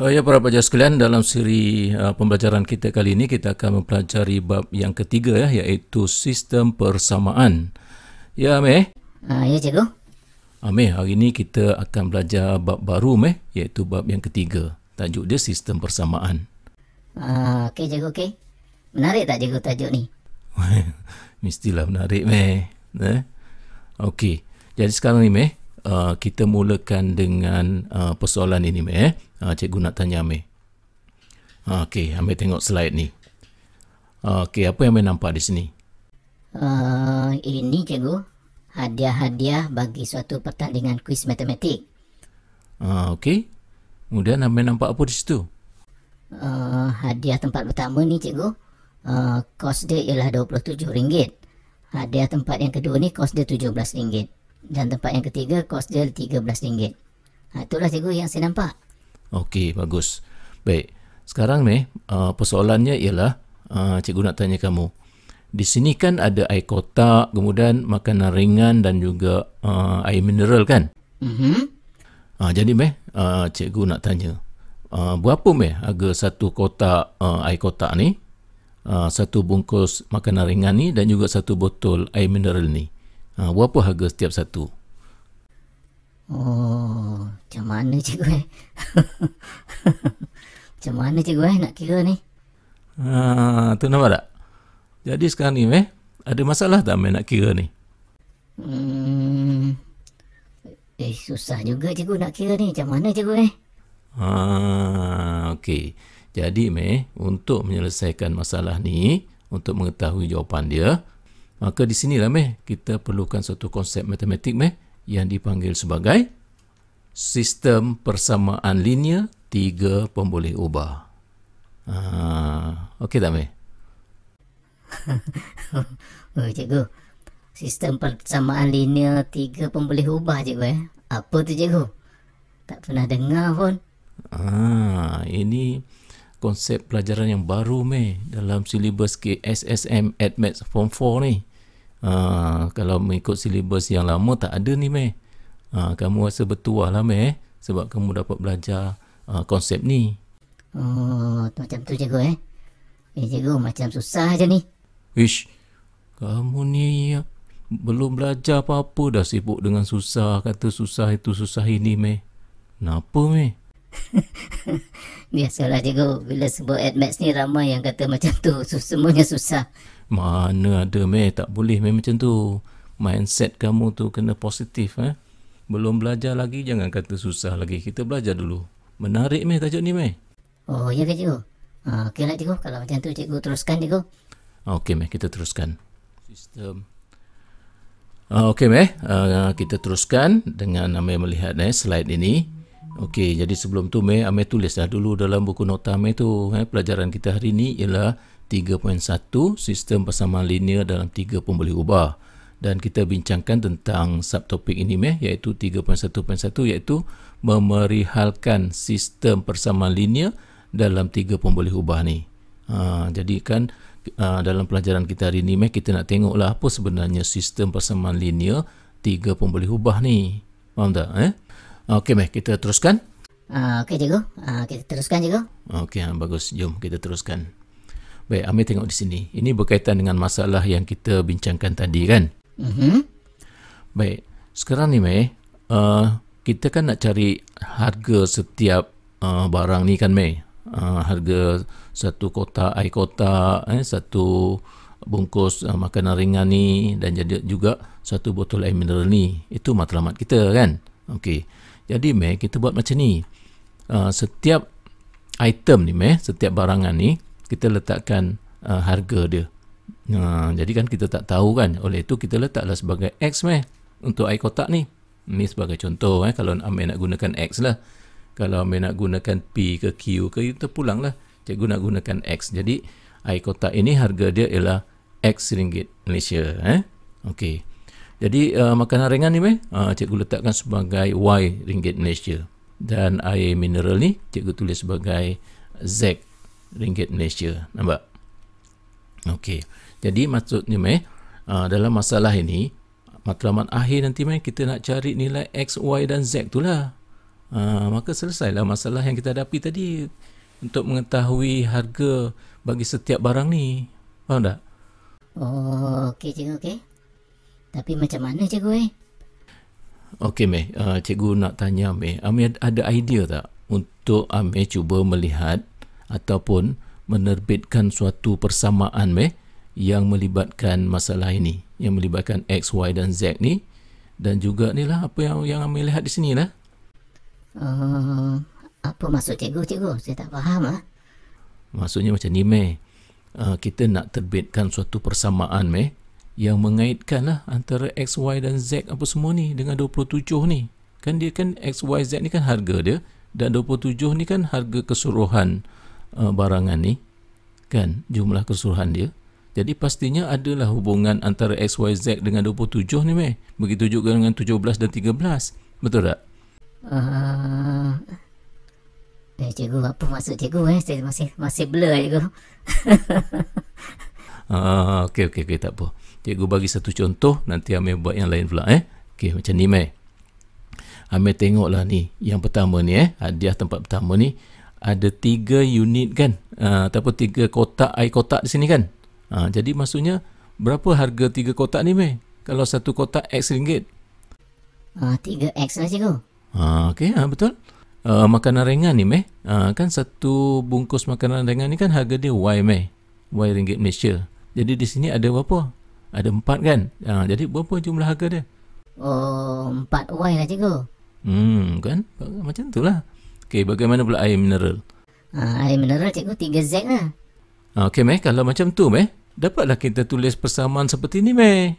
Oh ya, para pelajar sekalian, dalam siri uh, pembelajaran kita kali ini, kita akan mempelajari bab yang ketiga, ya, iaitu sistem persamaan. Ya, Meh? Uh, ya, cikgu. Ah, Meh, hari ini kita akan belajar bab baru, Meh, iaitu bab yang ketiga. Tajuk dia sistem persamaan. Uh, okey, cikgu, okey. Menarik tak, cikgu, tajuk ni? Mestilah menarik, Meh. Eh? Okey, jadi sekarang ni, Meh, Uh, kita mulakan dengan uh, persoalan ini meh, eh. Uh, cikgu nak tanya Amir. Uh, okey, Amir tengok slide ni. Uh, okey, apa yang ame nampak di sini? Uh, ini cikgu, hadiah-hadiah bagi suatu pertandingan kuis matematik. Uh, Okey, kemudian Amir nampak apa di situ? Uh, hadiah tempat pertama ni cikgu, uh, kos dia ialah RM27. Hadiah tempat yang kedua ni kos dia RM17. Dan tempat yang ketiga kos dia RM13. Ha, itulah cikgu yang saya nampak. Okey, bagus. Baik. Sekarang ni, uh, persoalannya ialah uh, cikgu nak tanya kamu. Di sini kan ada air kotak, kemudian makanan ringan dan juga uh, air mineral kan? Mhm. Uh, jadi meh, uh, cikgu nak tanya. Uh, berapa meh harga satu kotak uh, air kotak ni? Uh, satu bungkus makanan ringan ni dan juga satu botol air mineral ni? Ha, berapa harga setiap satu? Oh, macam mana cikgu eh? macam mana cikgu eh nak kira ni? Ha, tu nampak tak? Jadi sekarang ni eh, ada masalah tak main nak kira ni? Hmm, eh susah juga cikgu nak kira ni. Macam mana cikgu eh? Ha, okey. Jadi meh untuk menyelesaikan masalah ni, untuk mengetahui jawapan dia, Maka di sinilah meh kita perlukan satu konsep matematik meh yang dipanggil sebagai sistem persamaan linear tiga pemboleh ubah. Ha, okey tak meh? oh, cikgu. Sistem persamaan linear tiga pemboleh ubah cikgu eh. Apa tu cikgu? Tak pernah dengar pun. Ha, ini konsep pelajaran yang baru meh dalam silibus KSSM Admats Form 4 ni. Ah, kalau mengikut silibus yang lama tak ada ni meh. Ha, kamu rasa bertuah lah meh eh, sebab kamu dapat belajar ha, konsep ni. Oh, macam tu cikgu eh. Eh cikgu macam susah je ni. Wish kamu ni belum belajar apa-apa dah sibuk dengan susah. Kata susah itu susah ini meh. Kenapa meh? Biasalah cikgu Bila sebut admax ni ramai yang kata macam tu so, Semuanya susah Mana ada meh tak boleh meh macam tu Mindset kamu tu kena positif eh? Belum belajar lagi jangan kata susah lagi Kita belajar dulu Menarik meh tajuk ni meh Oh ya ke cikgu ah, Okey lah cikgu kalau macam tu cikgu teruskan cikgu Okey meh kita teruskan Sistem ah, Okey meh uh, kita teruskan dengan nama melihat eh, slide ini. Okey, jadi sebelum tu Mei, Amir tulis dah dulu dalam buku nota Mei tu eh, pelajaran kita hari ini ialah 3.1 sistem persamaan linear dalam tiga pun ubah dan kita bincangkan tentang subtopik ini Mei, iaitu 3.1.1 iaitu memerihalkan sistem persamaan linear dalam tiga pun ubah ni ha, jadi kan ha, dalam pelajaran kita hari ini Mei, kita nak tengoklah apa sebenarnya sistem persamaan linear tiga pun ubah ni faham tak? Eh? Okey, baik. Kita teruskan. Uh, Okey, cikgu. Uh, kita teruskan, cikgu. Okey, ah, bagus. Jom kita teruskan. Baik, Amir tengok di sini. Ini berkaitan dengan masalah yang kita bincangkan tadi, kan? Mm-hmm. Baik. Sekarang ni, Mei, uh, kita kan nak cari harga setiap uh, barang ni, kan, Mei? Uh, harga satu kotak air kotak, eh, satu bungkus uh, makanan ringan ni dan jadi juga satu botol air mineral ni itu matlamat kita kan okey jadi meh kita buat macam ni. Uh, setiap item ni meh, setiap barangan ni kita letakkan uh, harga dia. Uh, jadi kan kita tak tahu kan. Oleh itu kita letaklah sebagai X meh untuk air kotak ni. Ni sebagai contoh eh kalau Amir nak gunakan X lah. Kalau Amir nak gunakan P ke Q ke itu pulang lah. Cikgu guna gunakan X. Jadi air kotak ini harga dia ialah X ringgit Malaysia eh. Okey. Jadi uh, makanan ringan ni meh, uh, cikgu letakkan sebagai Y ringgit Malaysia. Dan air mineral ni cikgu tulis sebagai Z ringgit Malaysia. Nampak? Okey. Jadi maksudnya meh, uh, dalam masalah ini, matlamat akhir nanti meh, kita nak cari nilai X, Y dan Z tu lah. Uh, maka selesailah masalah yang kita hadapi tadi untuk mengetahui harga bagi setiap barang ni. Faham tak? Oh, okey cikgu, okey. Tapi macam mana cikgu eh? Okey meh, ah, uh, cikgu nak tanya meh. Ami ada idea tak untuk Ami cuba melihat ataupun menerbitkan suatu persamaan meh yang melibatkan masalah ini, yang melibatkan X, Y dan Z ni dan juga ni lah apa yang yang Ami lihat di sini lah. Uh, apa maksud cikgu cikgu? Saya tak faham ah. Maksudnya macam ni meh. Ah, uh, kita nak terbitkan suatu persamaan meh yang mengaitkan lah antara X, Y dan Z apa semua ni dengan 27 ni kan dia kan X, Y, Z ni kan harga dia dan 27 ni kan harga keseluruhan uh, barangan ni kan jumlah keseluruhan dia jadi pastinya adalah hubungan antara X, Y, Z dengan 27 ni meh begitu juga dengan 17 dan 13 betul tak? Uh, eh cikgu apa maksud cikgu eh saya masih masih blur cikgu uh, ah, ok ok ok tak apa Cikgu bagi satu contoh, nanti Amir buat yang lain pula eh. Okey, macam ni meh. Amir lah ni, yang pertama ni eh, hadiah tempat pertama ni, ada tiga unit kan, uh, ataupun tiga kotak, air kotak di sini kan. Uh, jadi maksudnya, berapa harga tiga kotak ni meh? Kalau satu kotak X ringgit. Ah, tiga uh, X lah cikgu. Uh, Okey, uh, betul. Uh, makanan ringan ni meh, uh, kan satu bungkus makanan ringan ni kan harga dia Y meh. Y ringgit Malaysia. Jadi di sini ada berapa? Ada empat kan? Ha, jadi berapa jumlah harga dia? Oh, empat uh, Y lah cikgu. Hmm kan? Macam tu lah. Okey bagaimana pula air mineral? Uh, air mineral cikgu tiga Z lah. Ha, okey meh kalau macam tu meh. Dapatlah kita tulis persamaan seperti ni meh.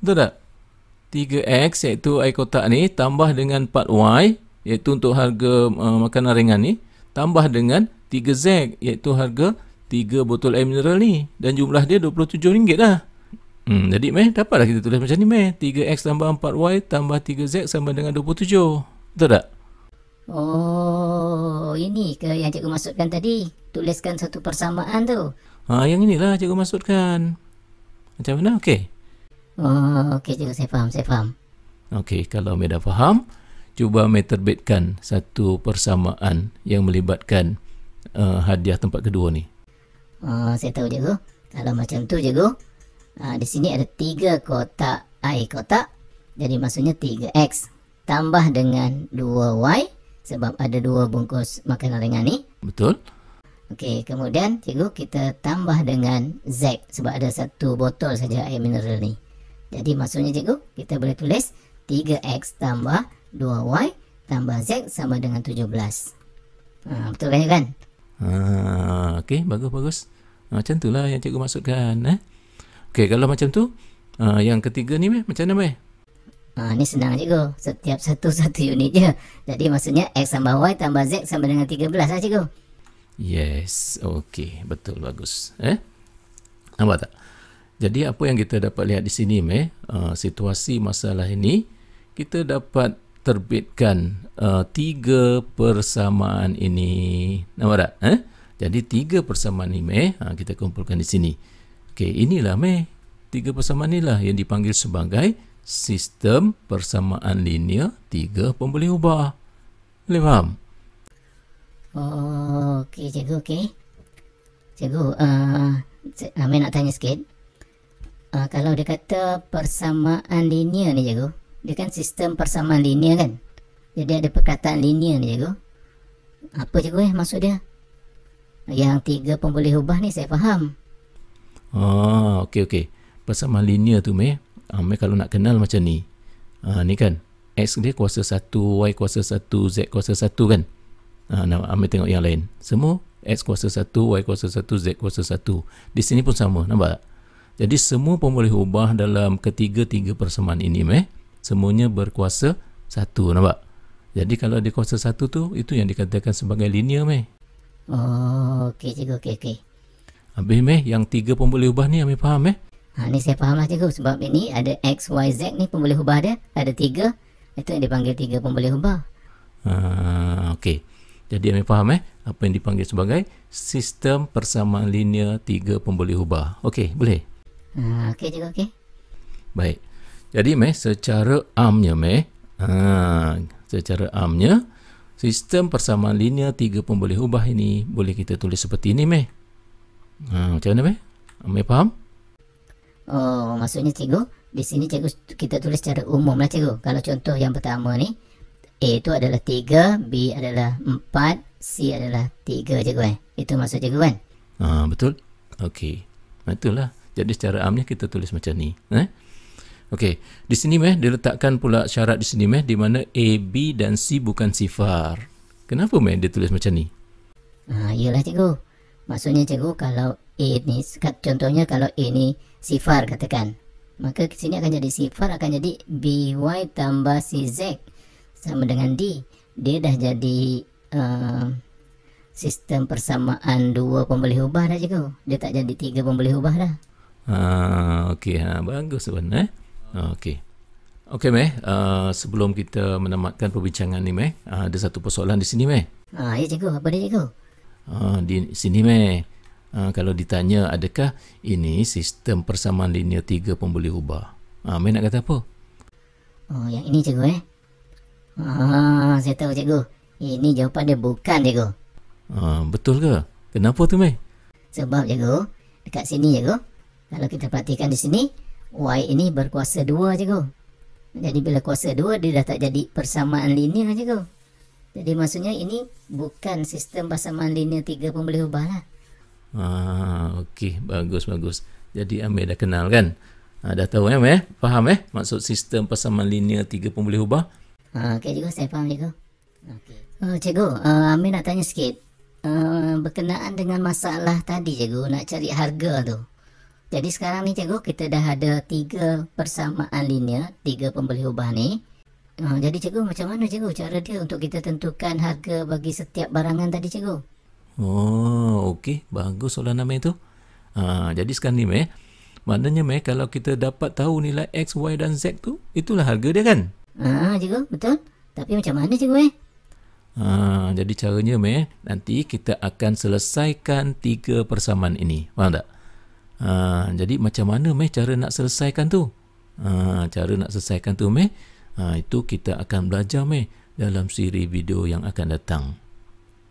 Betul tak? 3X iaitu air kotak ni tambah dengan 4Y iaitu untuk harga uh, makanan ringan ni tambah dengan 3Z iaitu harga 3 botol air mineral ni dan jumlah dia RM27 lah Hmm, jadi meh, dapatlah kita tulis macam ni meh. 3X tambah 4Y tambah 3Z sama dengan 27. Betul tak? Oh, ini ke yang cikgu maksudkan tadi? Tuliskan satu persamaan tu. Ha, yang inilah cikgu maksudkan. Macam mana? Okey. Oh, okey cikgu, saya faham, saya faham. Okey, kalau meh dah faham, cuba meh terbitkan satu persamaan yang melibatkan uh, hadiah tempat kedua ni. Oh, saya tahu cikgu. Kalau macam tu cikgu, Ha, di sini ada tiga kotak air kotak. Jadi maksudnya 3X tambah dengan 2Y sebab ada dua bungkus makanan ringan ni. Betul. Okey, kemudian cikgu kita tambah dengan Z sebab ada satu botol saja air mineral ni. Jadi maksudnya cikgu, kita boleh tulis 3X tambah 2Y tambah Z sama dengan 17. Ha, betul kan? Ha, okey, bagus-bagus. Ha, macam itulah yang cikgu maksudkan. Eh? Okey, kalau macam tu, uh, yang ketiga ni meh, macam mana meh? Uh, ni senang cikgu. Setiap satu satu unit je. Jadi maksudnya X tambah Y tambah Z sama dengan 13 lah cikgu. Yes, okey. Betul, bagus. Eh? Nampak tak? Jadi apa yang kita dapat lihat di sini meh, uh, situasi masalah ini, kita dapat terbitkan uh, tiga persamaan ini. Nampak tak? Eh? Jadi tiga persamaan ini meh, uh, kita kumpulkan di sini. Okey, inilah meh tiga persamaan inilah yang dipanggil sebagai sistem persamaan linear tiga pemboleh ubah. Boleh faham? Oh, okey, cikgu, okey. Cikgu, uh, cik, uh, nak tanya sikit. Uh, kalau dia kata persamaan linear ni, cikgu. Dia kan sistem persamaan linear kan? Jadi ada perkataan linear ni, cikgu. Apa cikgu eh maksud dia? Yang tiga pemboleh ubah ni saya faham. Ah, okey okey. Pasal linear tu meh. Ah, meh kalau nak kenal macam ni. Ah, ni kan. X dia kuasa 1, Y kuasa 1, Z kuasa 1 kan. Ah, nak ambil tengok yang lain. Semua X kuasa 1, Y kuasa 1, Z kuasa 1. Di sini pun sama, nampak tak? Jadi semua pun boleh ubah dalam ketiga-tiga persamaan ini meh. Semuanya berkuasa 1, nampak? Jadi kalau dia kuasa 1 tu, itu yang dikatakan sebagai linear meh. Oh, okey cikgu, okey okey. Habis meh, yang tiga pun boleh ubah ni, Amir faham eh? Ha, ni saya faham lah cikgu. Sebab ini ada X, Y, Z ni pun boleh ubah dia. Ada tiga. Itu yang dipanggil tiga pun boleh ubah. Uh, Okey. Jadi Amir faham eh? Apa yang dipanggil sebagai sistem persamaan linear tiga pun boleh ubah. Okey, boleh? Uh, Okey cikgu. Okay. Baik. Jadi meh, secara amnya meh. Uh, secara amnya. Sistem persamaan linear tiga pun boleh ubah ini. Boleh kita tulis seperti ini meh. Ha, macam mana, Amir? Amir faham? Oh, maksudnya cikgu, di sini cikgu kita tulis secara umum lah cikgu. Kalau contoh yang pertama ni, A itu adalah 3, B adalah 4, C adalah 3 cikgu eh. Itu maksud cikgu kan? Ha, betul. Okey. Ha, itulah. Jadi secara amnya kita tulis macam ni. Eh? Okey. Di sini meh, diletakkan pula syarat di sini meh, di mana A, B dan C bukan sifar. Kenapa meh dia tulis macam ni? Ha, ah, yelah cikgu. Maksudnya cikgu kalau ini contohnya kalau ini sifar katakan. Maka di sini akan jadi sifar akan jadi by tambah cz sama dengan d. Dia dah jadi uh, sistem persamaan dua pembeli ubah dah cikgu. Dia tak jadi tiga pembeli ubah dah. Ah okey ha bagus benar eh. Okey. Okey meh uh, sebelum kita menamatkan perbincangan ni meh uh, ada satu persoalan di sini meh. Ah ya cikgu apa dia cikgu? Ah, di sini meh ha, kalau ditanya adakah ini sistem persamaan linear tiga pun boleh ubah ha, ah, meh nak kata apa oh yang ini cikgu eh ah saya tahu cikgu ini jawapan dia bukan cikgu ha, betul ke kenapa tu meh sebab cikgu dekat sini cikgu kalau kita perhatikan di sini y ini berkuasa dua cikgu jadi bila kuasa dua dia dah tak jadi persamaan linear cikgu jadi maksudnya ini bukan sistem pasaman linear tiga pun boleh ubah lah. Ah, okey, bagus bagus. Jadi Amir dah kenal kan? Ah, dah tahu ya, eh? faham eh? Maksud sistem persamaan linear tiga pun boleh ubah? Ah, okey juga, saya faham juga. Okey. Uh, cikgu, uh, Amir nak tanya sikit. Uh, berkenaan dengan masalah tadi cikgu nak cari harga tu. Jadi sekarang ni cikgu kita dah ada tiga persamaan linear, tiga pembeli ubah ni. Uh, jadi cikgu macam mana cikgu cara dia untuk kita tentukan harga bagi setiap barangan tadi cikgu? Oh, okey. Bagus soalan nama itu. Ha, jadi sekarang ni meh, maknanya meh kalau kita dapat tahu nilai X, Y dan Z tu, itulah harga dia kan? Ha, uh, cikgu, betul. Tapi macam mana cikgu eh? Ha, jadi caranya meh, nanti kita akan selesaikan tiga persamaan ini. Faham tak? Ha, jadi macam mana meh cara nak selesaikan tu? Ha, cara nak selesaikan tu meh, Ha, itu kita akan belajar meh dalam siri video yang akan datang.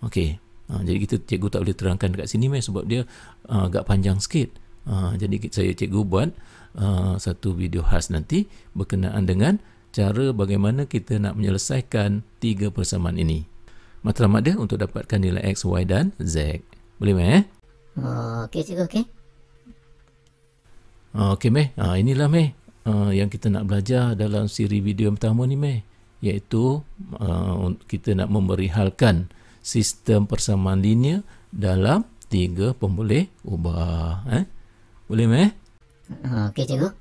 Okey. Ha, jadi kita cikgu tak boleh terangkan dekat sini meh sebab dia uh, agak panjang sikit. Ha, jadi saya cikgu buat uh, satu video khas nanti berkenaan dengan cara bagaimana kita nak menyelesaikan tiga persamaan ini. Matlamat dia untuk dapatkan nilai X, Y dan Z. Boleh meh? Okey cikgu okey. Ha, okey meh. Ha, inilah meh. Uh, yang kita nak belajar dalam siri video yang pertama ni meh iaitu uh, kita nak memerihalkan sistem persamaan linear dalam tiga pemboleh ubah eh boleh meh ah, okey cikgu